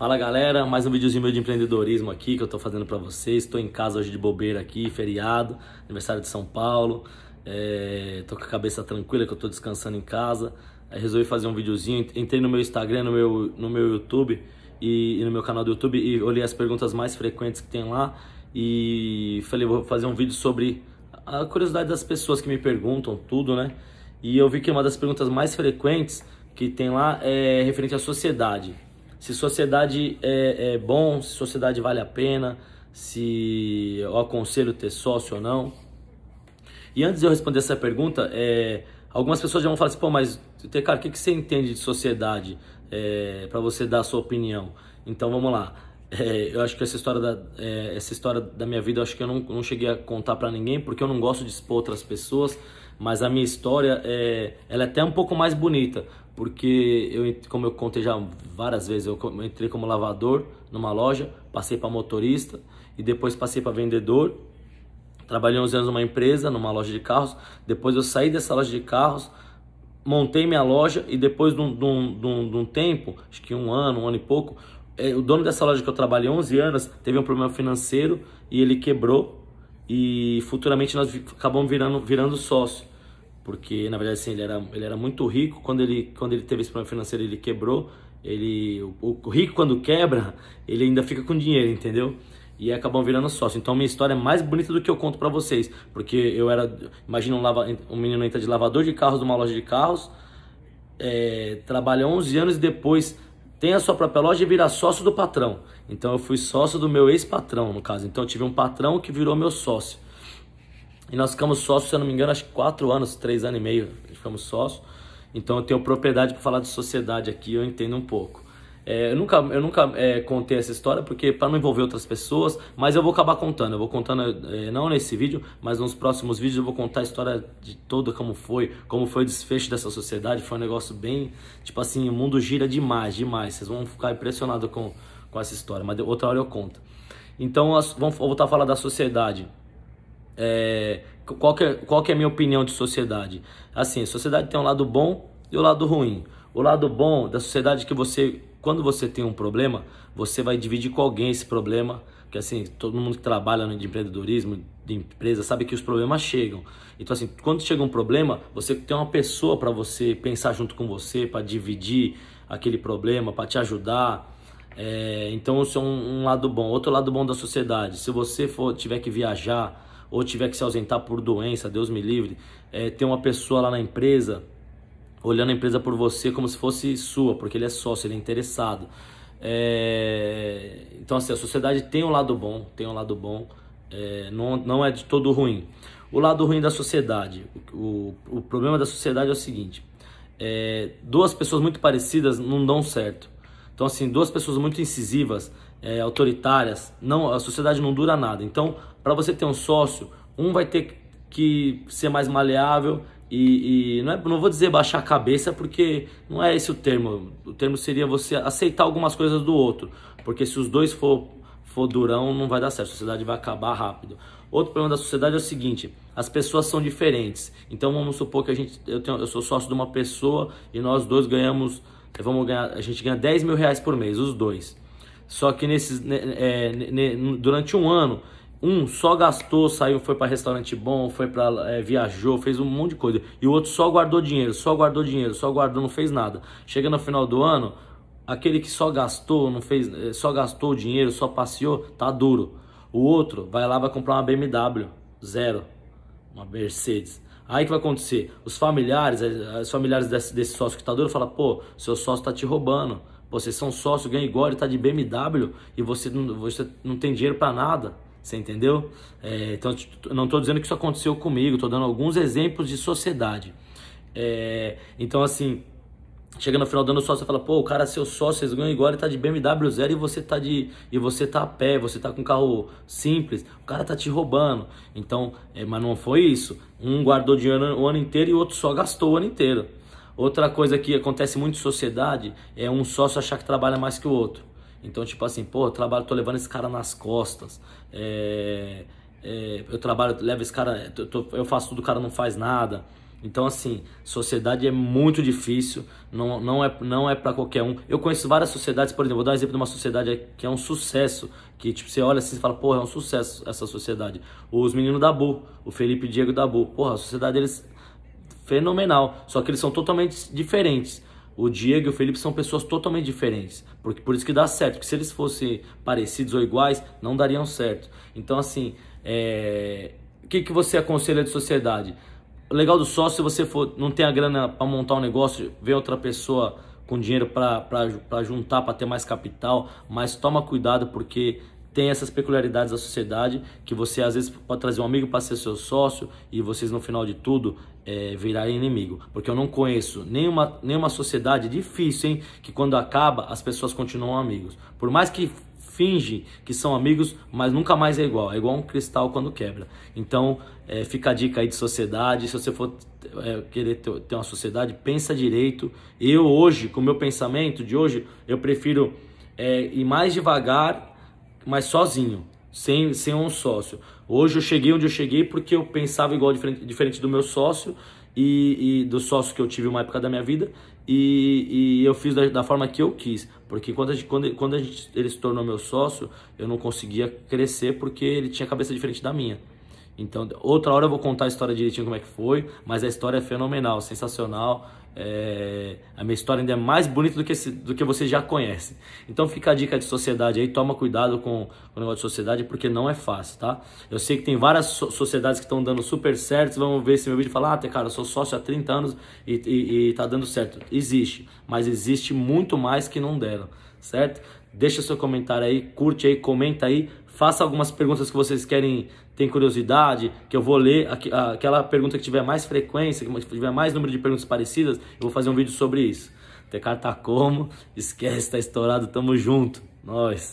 Fala galera, mais um videozinho meu de empreendedorismo aqui que eu tô fazendo para vocês. Estou em casa hoje de bobeira aqui, feriado, aniversário de São Paulo. É, tô com a cabeça tranquila que eu tô descansando em casa. Aí resolvi fazer um videozinho, entrei no meu Instagram, no meu, no meu YouTube e, e no meu canal do YouTube e olhei as perguntas mais frequentes que tem lá e falei, vou fazer um vídeo sobre a curiosidade das pessoas que me perguntam tudo, né? E eu vi que uma das perguntas mais frequentes que tem lá é referente à sociedade se sociedade é, é bom, se sociedade vale a pena, se eu aconselho ter sócio ou não. E antes de eu responder essa pergunta, é, algumas pessoas já vão falar assim, pô, mas cara, o que, que você entende de sociedade é, para você dar a sua opinião? Então vamos lá. É, eu acho que essa história da, é, essa história da minha vida, eu acho que eu não, não cheguei a contar para ninguém, porque eu não gosto de expor outras pessoas, mas a minha história é, ela é até um pouco mais bonita, porque eu, como eu contei já várias vezes, eu entrei como lavador numa loja, passei para motorista e depois passei para vendedor. Trabalhei uns anos numa empresa, numa loja de carros. Depois eu saí dessa loja de carros, montei minha loja e depois de um, de um, de um, de um tempo, acho que um ano, um ano e pouco, é, o dono dessa loja que eu trabalhei 11 anos teve um problema financeiro e ele quebrou e futuramente nós acabamos virando, virando sócio porque na verdade assim, ele era ele era muito rico quando ele quando ele teve esse problema financeiro ele quebrou ele o, o rico quando quebra ele ainda fica com dinheiro entendeu e acabam virando sócio. Então minha história é mais bonita do que eu conto para vocês, porque eu era, imagina um, lava, um menino entra de lavador de carros numa loja de carros, é, trabalha 11 anos e depois tem a sua própria loja e vira sócio do patrão. Então eu fui sócio do meu ex-patrão, no caso. Então eu tive um patrão que virou meu sócio. E nós ficamos sócios, se eu não me engano, acho que quatro anos, três anos e meio, ficamos sócios. Então eu tenho propriedade para falar de sociedade aqui, eu entendo um pouco. É, eu nunca, eu nunca é, contei essa história porque para não envolver outras pessoas, mas eu vou acabar contando. Eu vou contando é, não nesse vídeo, mas nos próximos vídeos eu vou contar a história de toda como foi, como foi o desfecho dessa sociedade. Foi um negócio bem, tipo assim, o mundo gira demais, demais. Vocês vão ficar impressionados com, com essa história, mas outra hora eu conto. Então vamos voltar a falar da sociedade. É, qual, que é, qual que é a minha opinião de sociedade? Assim, a sociedade tem um lado bom e o um lado ruim. O lado bom da sociedade é que você, quando você tem um problema, você vai dividir com alguém esse problema, que assim, todo mundo que trabalha de empreendedorismo, de empresa, sabe que os problemas chegam. Então assim, quando chega um problema, você tem uma pessoa para você pensar junto com você, para dividir aquele problema, para te ajudar. É, então isso é um, um, lado bom. Outro lado bom da sociedade, se você for tiver que viajar, ou tiver que se ausentar por doença, Deus me livre, é, ter uma pessoa lá na empresa olhando a empresa por você como se fosse sua, porque ele é sócio, ele é interessado. É... Então, assim, a sociedade tem um lado bom, tem um lado bom, é... Não, não é de todo ruim. O lado ruim da sociedade, o, o problema da sociedade é o seguinte: é... duas pessoas muito parecidas não dão certo. Então, assim, duas pessoas muito incisivas é, autoritárias, não, a sociedade não dura nada. Então, para você ter um sócio, um vai ter que ser mais maleável e, e não, é, não vou dizer baixar a cabeça, porque não é esse o termo. O termo seria você aceitar algumas coisas do outro, porque se os dois for, for durão, não vai dar certo, a sociedade vai acabar rápido. Outro problema da sociedade é o seguinte: as pessoas são diferentes. Então vamos supor que a gente, eu, tenho, eu sou sócio de uma pessoa e nós dois ganhamos, vamos ganhar, a gente ganha 10 mil reais por mês, os dois. Só que nesses, é, durante um ano, um só gastou, saiu, foi para restaurante bom, foi para é, viajou, fez um monte de coisa. E o outro só guardou dinheiro, só guardou dinheiro, só guardou, não fez nada. Chega no final do ano, aquele que só gastou, não fez, é, só gastou o dinheiro, só passeou, tá duro. O outro vai lá vai comprar uma BMW, zero, uma Mercedes. Aí que vai acontecer? Os familiares, é, é, os familiares desse, desse sócio que tá duro, fala: "Pô, seu sócio tá te roubando". Vocês são sócio, ganha igual, ele tá de BMW e você não, você não tem dinheiro para nada. Você entendeu? É, então, não estou dizendo que isso aconteceu comigo, estou dando alguns exemplos de sociedade. É, então, assim, chegando no final dando sócio, você fala, pô, o cara é seu sócio, vocês ganham igual, ele tá de BMW zero e você tá de. E você tá a pé, você tá com um carro simples, o cara tá te roubando. Então, é, mas não foi isso. Um guardou dinheiro o ano inteiro e o outro só gastou o ano inteiro. Outra coisa que acontece muito em sociedade é um sócio achar que trabalha mais que o outro. Então, tipo assim, pô, eu trabalho, tô levando esse cara nas costas. É, é, eu trabalho, levo esse cara, eu faço tudo, o cara não faz nada. Então, assim, sociedade é muito difícil, não, não é, não é para qualquer um. Eu conheço várias sociedades, por exemplo, vou dar um exemplo de uma sociedade que é um sucesso, que tipo, você olha assim e fala, porra, é um sucesso essa sociedade. Os meninos da Bu, o Felipe e Diego da Bu, porra, a sociedade deles fenomenal. Só que eles são totalmente diferentes. O Diego e o Felipe são pessoas totalmente diferentes. Porque por isso que dá certo. Porque se eles fossem parecidos ou iguais, não dariam certo. Então, assim, é... o que, que você aconselha de sociedade? O legal do sócio, se você for, não tem a grana para montar um negócio, vê outra pessoa com dinheiro para juntar, para ter mais capital, mas toma cuidado porque tem essas peculiaridades da sociedade que você às vezes pode trazer um amigo para ser seu sócio e vocês no final de tudo é, virarem inimigo. Porque eu não conheço nenhuma, nenhuma sociedade difícil, hein? Que quando acaba as pessoas continuam amigos. Por mais que fingem que são amigos, mas nunca mais é igual. É igual um cristal quando quebra. Então é, fica a dica aí de sociedade. Se você for é, querer ter, ter uma sociedade, pensa direito. Eu hoje, com o meu pensamento de hoje, eu prefiro é, ir mais devagar mas sozinho, sem, sem um sócio. Hoje eu cheguei onde eu cheguei porque eu pensava igual, diferente, diferente do meu sócio e, e, do sócio que eu tive uma época da minha vida e, e eu fiz da, da, forma que eu quis. Porque quando, a gente, quando, quando a gente, ele se tornou meu sócio, eu não conseguia crescer porque ele tinha cabeça diferente da minha. Então, outra hora eu vou contar a história direitinho como é que foi, mas a história é fenomenal, sensacional. É... a minha história ainda é mais bonita do que, esse, do que você já conhece. Então fica a dica de sociedade aí, toma cuidado com, com o negócio de sociedade, porque não é fácil, tá? Eu sei que tem várias so sociedades que estão dando super certo, vamos ver se meu vídeo fala, ah, cara, eu sou sócio há 30 anos e, e, e tá dando certo. Existe, mas existe muito mais que não deram, certo? Deixa seu comentário aí, curte aí, comenta aí, faça algumas perguntas que vocês querem, tem curiosidade, que eu vou ler aquela pergunta que tiver mais frequência, que tiver mais número de perguntas parecidas, eu vou fazer um vídeo sobre isso. Tecar tá como? Esquece, tá estourado, tamo junto. Nós.